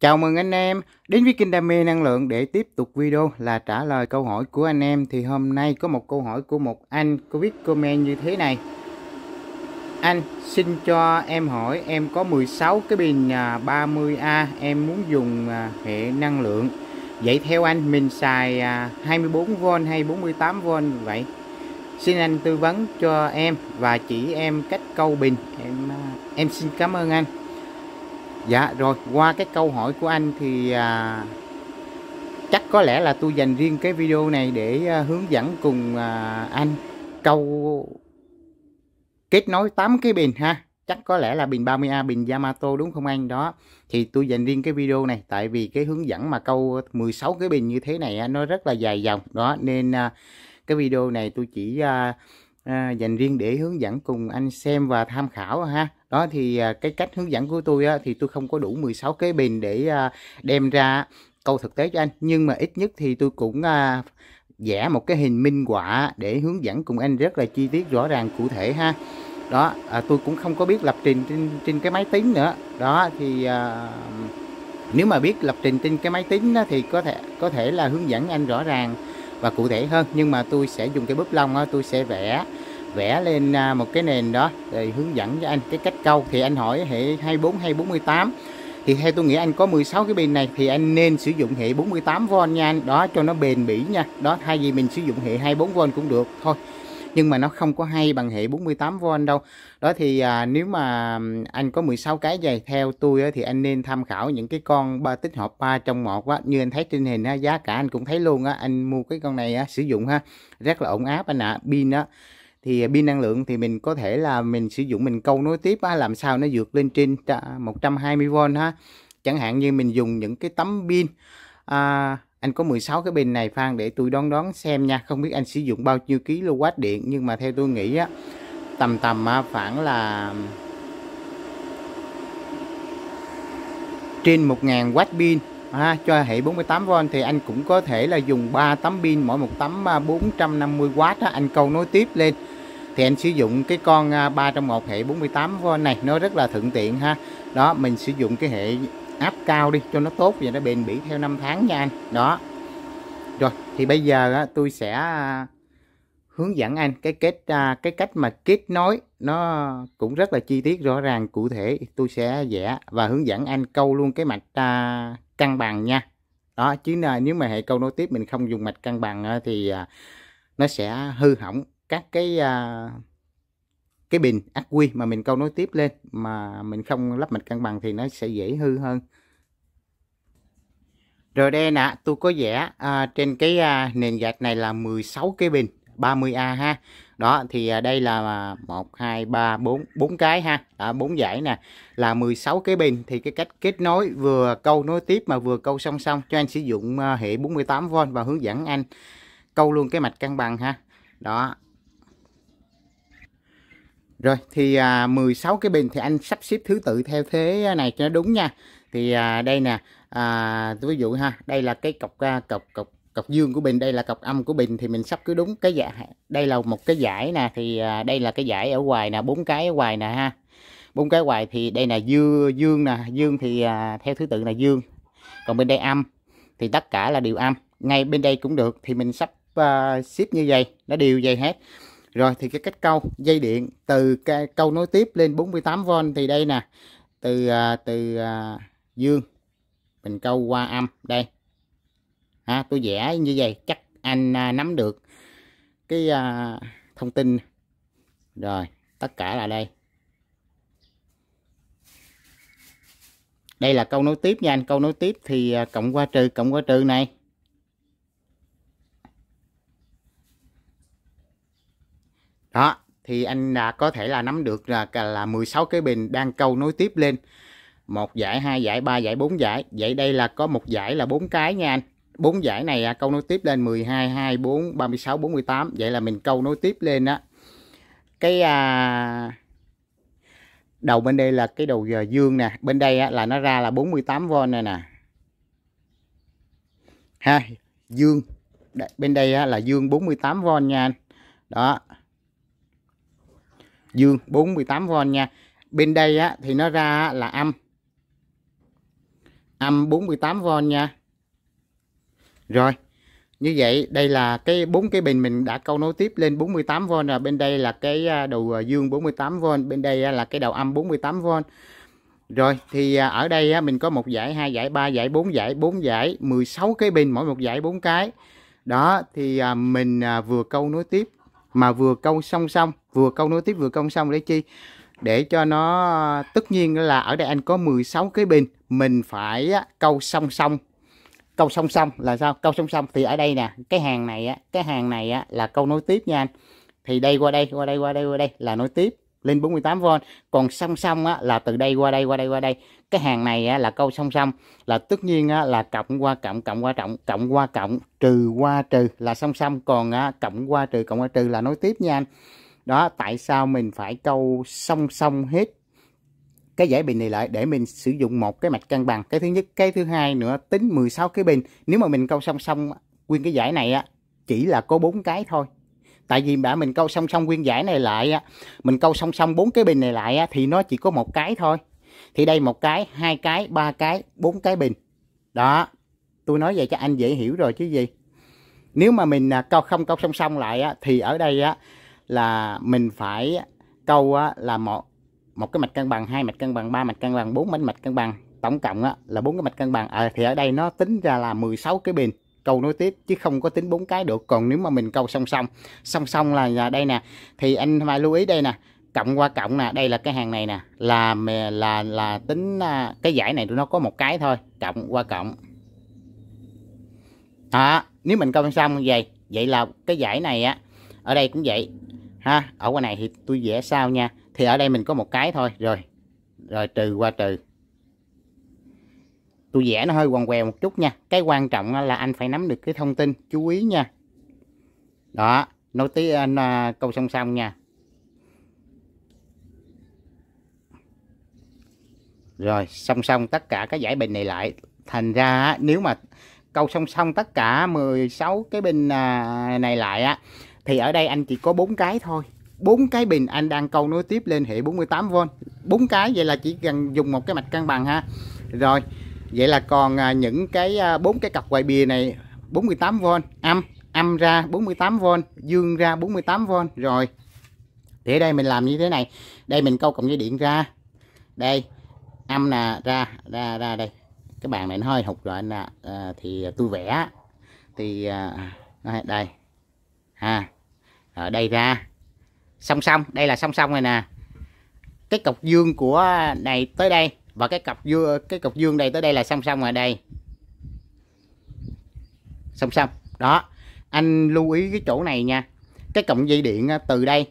Chào mừng anh em đến với kênh Đam mê năng lượng để tiếp tục video là trả lời câu hỏi của anh em thì hôm nay có một câu hỏi của một anh có viết comment như thế này Anh xin cho em hỏi em có 16 cái à, bình 30A em muốn dùng à, hệ năng lượng Vậy theo anh mình xài 24V à, hay 48V vậy Xin anh tư vấn cho em và chỉ em cách câu bình em em xin cảm ơn anh Dạ rồi qua cái câu hỏi của anh thì à, chắc có lẽ là tôi dành riêng cái video này để à, hướng dẫn cùng à, anh câu kết nối 8 cái bình ha chắc có lẽ là bình 30A bình Yamato đúng không anh đó thì tôi dành riêng cái video này tại vì cái hướng dẫn mà câu 16 cái bình như thế này nó rất là dài dòng đó nên à, cái video này tôi chỉ à, à, dành riêng để hướng dẫn cùng anh xem và tham khảo ha đó thì à, cái cách hướng dẫn của tôi á, thì tôi không có đủ 16 cái bình để à, đem ra câu thực tế cho anh nhưng mà ít nhất thì tôi cũng à, vẽ một cái hình minh họa để hướng dẫn cùng anh rất là chi tiết rõ ràng cụ thể ha đó à, tôi cũng không có biết lập trình trên trên cái máy tính nữa đó thì à, nếu mà biết lập trình trên cái máy tính đó, thì có thể có thể là hướng dẫn anh rõ ràng và cụ thể hơn nhưng mà tôi sẽ dùng cái búp lông đó, tôi sẽ vẽ vẽ lên à, một cái nền đó để hướng dẫn cho anh cái cách câu thì anh hỏi hệ 24 hay 48 thì theo tôi nghĩ anh có 16 cái pin này thì anh nên sử dụng hệ 48V nha anh đó cho nó bền bỉ nha đó thay vì mình sử dụng hệ 24V cũng được thôi nhưng mà nó không có hay bằng hệ 48V đâu đó thì à, nếu mà anh có 16 cái giày theo tôi á, thì anh nên tham khảo những cái con ba tích hợp 3 trong một á như anh thấy trên hình á, giá cả anh cũng thấy luôn á anh mua cái con này á, sử dụng ha rất là ổn áp anh ạ à. pin á thì à, pin năng lượng thì mình có thể là mình sử dụng mình câu nối tiếp á, làm sao nó vượt lên trên 120V à, ha chẳng hạn như mình dùng những cái tấm pin à, anh có 16 cái pin này Phan để tôi đoán đoán xem nha không biết anh sử dụng bao nhiêu ký kW điện nhưng mà theo tôi nghĩ á tầm tầm mà khoảng là trên 1.000W pin ha cho hệ 48V thì anh cũng có thể là dùng 3 tấm pin mỗi một tấm 450W à, á, anh câu nối tiếp lên thì anh sử dụng cái con 3 à, trong một hệ 48V này nó rất là thuận tiện ha đó mình sử dụng cái hệ áp cao đi cho nó tốt và nó bền bỉ theo năm tháng nha anh đó rồi thì bây giờ tôi sẽ à, hướng dẫn anh cái kết à, cái cách mà kết nối nó cũng rất là chi tiết rõ ràng cụ thể tôi sẽ vẽ và hướng dẫn anh câu luôn cái mạch à, cân bằng nha đó chứ là nếu mà hệ câu nối tiếp mình không dùng mạch cân bằng thì nó sẽ hư hỏng các cái cái bình ắc quy mà mình câu nối tiếp lên mà mình không lắp mạch cân bằng thì nó sẽ dễ hư hơn rồi đây nè tôi có vẽ à, trên cái à, nền gạch này là 16 cái bình 30A ha đó thì à, đây là 1 2 3 4 4 cái ha đó, 4 dãy nè là 16 cái bình thì cái cách kết nối vừa câu nối tiếp mà vừa câu song song cho anh sử dụng à, hệ 48V và hướng dẫn anh câu luôn cái mạch cân bằng ha đó rồi thì à, 16 cái bình thì anh sắp xếp thứ tự theo thế này cho nó đúng nha. Thì à, đây nè, à, ví dụ ha, đây là cái cọc à, cọc cọc cọc dương của bình đây là cọc âm của bình thì mình sắp cứ đúng cái giải dạ, đây là một cái giải nè thì à, đây là cái giải ở ngoài nè bốn cái ở ngoài nè ha bốn cái ngoài thì đây là dương dương nè dương thì à, theo thứ tự là dương còn bên đây âm thì tất cả là đều âm ngay bên đây cũng được thì mình sắp uh, ship như vậy nó đều vậy hết rồi thì cái cách câu dây điện từ cái câu nối tiếp lên 48V thì đây nè. Từ à, từ à, dương mình câu qua âm đây. À, tôi vẽ như vậy chắc anh à, nắm được cái thông tin. Rồi, tất cả là đây. Đây là câu nối tiếp nha anh, câu nối tiếp thì cộng qua trừ cộng qua trừ này thì anh đã à, có thể là nắm được là là 16 cái bình đang câu nối tiếp lên một giải hai giải ba giải bốn giải vậy đây là có một giải là bốn cái nha anh bốn giải này à, câu nối tiếp lên 12 24 36 48 vậy là mình câu nối tiếp lên á cái à, đầu bên đây là cái đầu dương nè bên đây á, là nó ra là 48V này nè ha dương bên đây á, là dương 48V nha anh đó dương 48V nha bên đây á, thì nó ra là âm âm 48V nha rồi như vậy đây là cái bốn cái bình mình đã câu nối tiếp lên 48V rồi bên đây là cái à, đầu à, dương 48V bên đây là cái đầu âm 48V rồi thì à, ở đây á mình có một giải hai giải ba giải bốn giải bốn giải 16 cái bình mỗi một giải bốn cái đó thì mình vừa câu nối tiếp mà vừa câu song song vừa câu nối tiếp vừa câu song để chi để cho nó tất nhiên là ở đây anh có 16 cái bình mình phải câu song song câu song song là sao câu song song thì ở đây nè cái hàng này á cái hàng này á là câu nối tiếp nha anh thì đây qua đây qua đây qua đây qua đây là nối tiếp lên 48V còn song song á là từ đây qua đây qua đây qua đây cái hàng này á, là câu song song là tất nhiên á, là cộng qua cộng cộng qua cộng cộng qua cộng trừ qua trừ là song song còn á, cộng qua trừ cộng qua trừ là nối tiếp nha anh đó tại sao mình phải câu song song hết cái giải bình này lại để mình sử dụng một cái mạch cân bằng cái thứ nhất cái thứ hai nữa tính 16 cái bình nếu mà mình câu song song nguyên cái giải này á chỉ là có bốn cái thôi tại vì đã mình câu song song nguyên giải này lại á mình câu song song bốn cái bình này lại á thì nó chỉ có một cái thôi thì đây một cái hai cái ba cái bốn cái bình đó tôi nói vậy cho anh dễ hiểu rồi chứ gì nếu mà mình à, câu không câu song song lại á, thì ở đây á, là mình phải câu á, là một một cái mạch cân bằng hai mạch cân bằng ba mạch cân bằng bốn mạch mạch cân bằng tổng cộng á, là bốn cái mạch cân bằng à, thì ở đây nó tính ra là 16 cái bình câu nối tiếp chứ không có tính bốn cái được còn nếu mà mình câu song song song song là à, đây nè thì anh phải lưu ý đây nè cộng qua cộng nè đây là cái hàng này nè là là là tính à, cái giải này tụi nó có một cái thôi cộng qua cộng à, nếu mình coi xong vậy vậy là cái giải này á ở đây cũng vậy ha ở qua này thì tôi vẽ sao nha thì ở đây mình có một cái thôi rồi rồi trừ qua trừ tôi vẽ nó hơi quằn quèo một chút nha cái quan trọng là anh phải nắm được cái thông tin chú ý nha đó nói tí anh à, câu song song nha rồi song song tất cả các giải bình này lại thành ra nếu mà câu song song tất cả 16 cái bình à, này lại á thì ở đây anh chỉ có bốn cái thôi bốn cái bình anh đang câu nối tiếp lên hệ 48V bốn cái vậy là chỉ cần dùng một cái mạch cân bằng ha rồi vậy là còn à, những cái à, bốn cái cặp quay bìa này 48V âm âm ra 48V dương ra 48V rồi thì ở đây mình làm như thế này đây mình câu cộng dây điện ra đây âm là ra ra ra đây cái bàn này nó hơi hụt rồi anh ạ à, thì tôi vẽ thì à, đây ha ở đây ra song song đây là song song này nè cái cọc dương của này tới đây và cái cọc dương cái cọc dương đây tới đây là song song ở đây song song đó anh lưu ý cái chỗ này nha cái cọng dây điện à, từ đây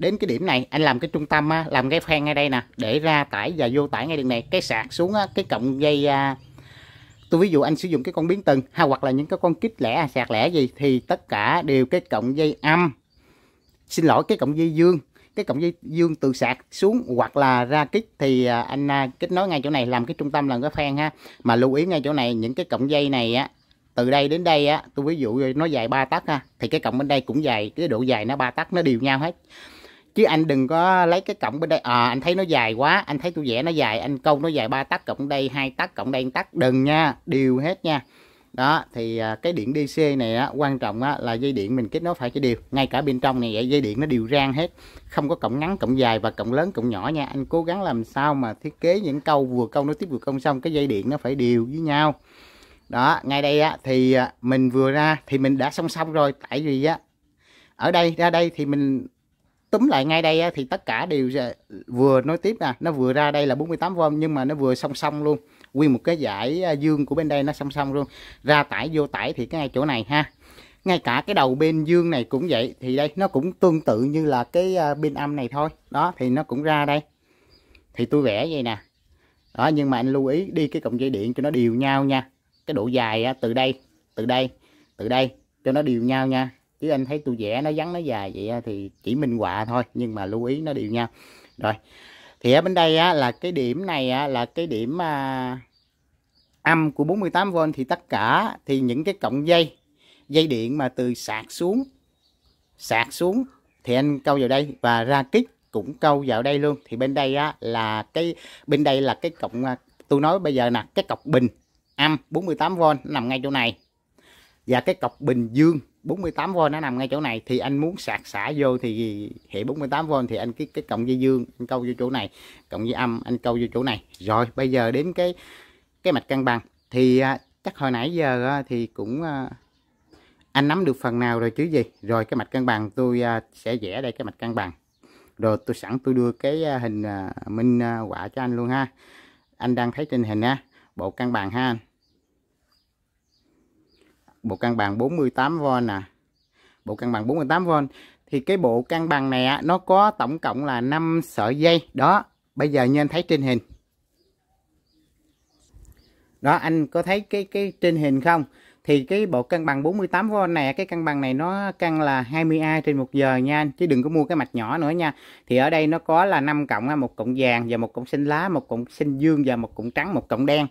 đến cái điểm này anh làm cái trung tâm á, làm cái fan ngay đây nè để ra tải và vô tải ngay đường này cái sạc xuống cái cộng dây à, tôi ví dụ anh sử dụng cái con biến tần hay hoặc là những cái con kích lẻ à, sạc lẻ gì thì tất cả đều cái cộng dây âm xin lỗi cái cộng dây dương cái cộng dây dương từ sạc xuống hoặc là ra kích thì à, anh kết nối ngay chỗ này làm cái trung tâm làm cái fan ha mà lưu ý ngay chỗ này những cái cộng dây này á từ đây đến đây á tôi ví dụ nó dài 3 tấc ha thì cái cộng bên đây cũng dài cái độ dài nó 3 tấc nó đều nhau hết chứ anh đừng có lấy cái cộng bên đây à anh thấy nó dài quá anh thấy tôi vẽ nó dài anh câu nó dài ba tắc cộng đây hai tắc cộng đây tắc đừng nha đều hết nha đó thì à, cái điện DC này á, quan trọng á, là dây điện mình kết nối phải cái đều ngay cả bên trong này dây điện nó đều rang hết không có cộng ngắn cộng dài và cộng lớn cộng nhỏ nha anh cố gắng làm sao mà thiết kế những câu vừa câu nó tiếp vừa câu xong cái dây điện nó phải đều với nhau đó ngay đây á, thì à, mình vừa ra thì mình đã song song rồi tại vì á ở đây ra đây thì mình túm lại ngay đây thì tất cả đều vừa nối tiếp nè nó vừa ra đây là 48V nhưng mà nó vừa song song luôn nguyên một cái dải à, dương của bên đây nó song song luôn ra tải vô tải thì cái ngay chỗ này ha ngay cả cái đầu bên dương này cũng vậy thì đây nó cũng tương tự như là cái à, bên âm này thôi đó thì nó cũng ra đây thì tôi vẽ vậy nè đó nhưng mà anh lưu ý đi cái cọng dây điện cho nó đều nhau nha cái độ dài từ đây từ đây từ đây cho nó đều nhau nha chứ anh thấy tôi vẽ nó vắn nó dài vậy thì chỉ minh họa thôi nhưng mà lưu ý nó đều nha rồi thì ở bên đây á, là cái điểm này á, là cái điểm à, âm của 48V thì tất cả thì những cái cộng dây dây điện mà từ sạc xuống sạc xuống thì anh câu vào đây và ra kích cũng câu vào đây luôn thì bên đây á, là cái bên đây là cái cộng à, tôi nói bây giờ nè cái cọc bình âm 48V nằm ngay chỗ này và cái cọc bình dương 48V nó nằm ngay chỗ này thì anh muốn sạc xả vô thì hệ 48V thì anh cái cái cộng dây dương anh câu vô chỗ này cộng dây âm anh câu vô chỗ này rồi bây giờ đến cái cái mạch cân bằng thì à, chắc hồi nãy giờ à, thì cũng à, anh nắm được phần nào rồi chứ gì rồi cái mạch cân bằng tôi sẽ vẽ đây cái mạch cân bằng rồi tôi sẵn tôi đưa cái hình minh quả cho anh luôn ha anh đang thấy trên hình ha bộ cân bằng ha anh bộ cân bằng 48V nè à. bộ cân bằng 48V thì cái bộ cân bằng này á, nó có tổng cộng là 5 sợi dây đó bây giờ như anh thấy trên hình đó anh có thấy cái cái trên hình không thì cái bộ cân bằng 48V này cái cân bằng này nó cân là 20A trên 1 giờ nha anh chứ đừng có mua cái mạch nhỏ nữa nha thì ở đây nó có là 5 cộng một cộng vàng và một cộng xanh lá một cộng xanh dương và một cộng trắng một cộng đen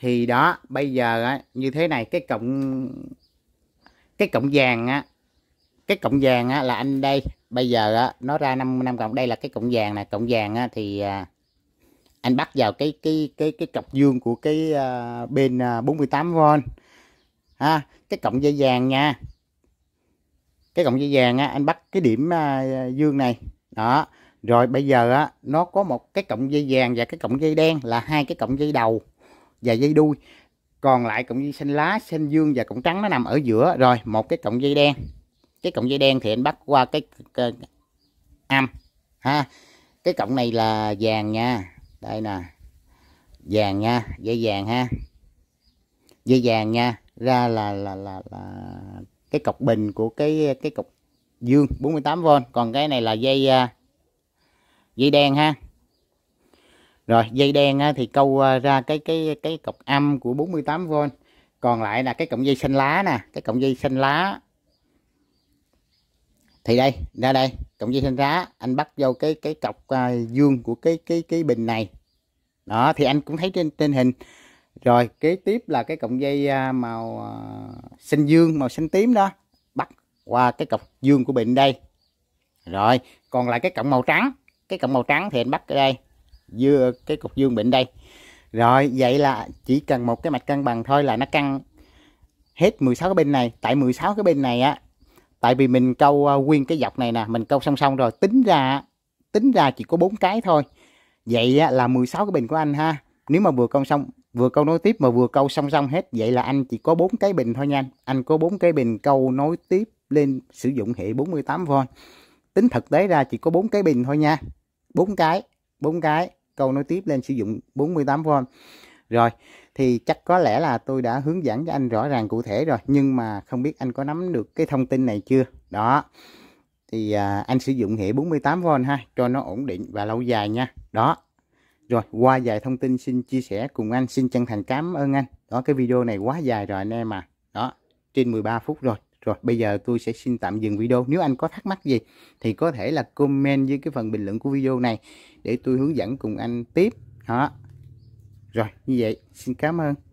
thì đó bây giờ á, như thế này cái cộng cái cộng vàng á cái cộng vàng á là anh đây bây giờ á nó ra năm năm cộng đây là cái cộng vàng này cộng vàng á thì à, anh bắt vào cái cái cái cái cọc dương của cái uh, bên 48V à, ha cái cộng dây vàng nha cái cộng dây vàng á anh bắt cái điểm uh, dương này đó rồi bây giờ á nó có một cái cộng dây vàng và cái cộng dây đen là hai cái cộng dây đầu và dây đuôi còn lại cọng dây xanh lá xanh dương và cọng trắng nó nằm ở giữa rồi một cái cọng dây đen cái cọng dây đen thì anh bắt qua cái, âm ha cái cọng này là vàng nha đây nè vàng nha dây vàng ha dây vàng nha ra là là là, là cái cọc bình của cái cái cọc dương 48V còn cái này là dây à, dây đen ha rồi dây đen thì câu ờ, ra cái cái cái cọc âm của 48V còn lại là cái cọng dây xanh lá nè cái cọng dây xanh lá thì đây ra đây cọng dây xanh lá anh bắt vô cái cái cọc ờ, dương của cái cái cái bình này đó thì anh cũng thấy trên trên hình rồi kế tiếp là cái cọng dây ờ, màu xanh dương màu xanh tím đó bắt qua cái cọc dương của bình đây rồi còn lại cái cọng màu trắng cái cọng màu trắng thì anh bắt ở đây dưa cái cục dương bệnh đây rồi vậy là chỉ cần một cái mạch cân bằng thôi là nó căng hết 16 cái bên này tại 16 cái bên này á tại vì mình câu ờ, nguyên cái dọc này nè mình câu song song rồi tính ra tính ra chỉ có bốn cái thôi vậy á, là 16 cái bình của anh ha nếu mà vừa câu xong vừa câu nối tiếp mà vừa câu song song hết vậy là anh chỉ có bốn cái bình thôi nha anh anh có bốn cái bình câu nối tiếp lên sử dụng hệ 48V tính thực tế ra chỉ có bốn cái bình thôi nha bốn cái bốn cái câu nối tiếp lên sử dụng 48V rồi thì chắc có lẽ là tôi đã hướng dẫn cho anh rõ ràng cụ thể rồi nhưng mà không biết anh có nắm được cái thông tin này chưa đó thì à, anh sử dụng hệ 48V ha cho nó ổn định và lâu dài nha đó rồi qua dài thông tin xin chia sẻ cùng anh xin chân thành cảm ơn anh đó cái video này quá dài rồi anh em à đó trên 13 phút rồi rồi bây giờ tôi sẽ xin tạm dừng video. Nếu anh có thắc mắc gì thì có thể là comment dưới cái phần bình luận của video này để tôi hướng dẫn cùng anh tiếp. Đó. Rồi như vậy xin cảm ơn.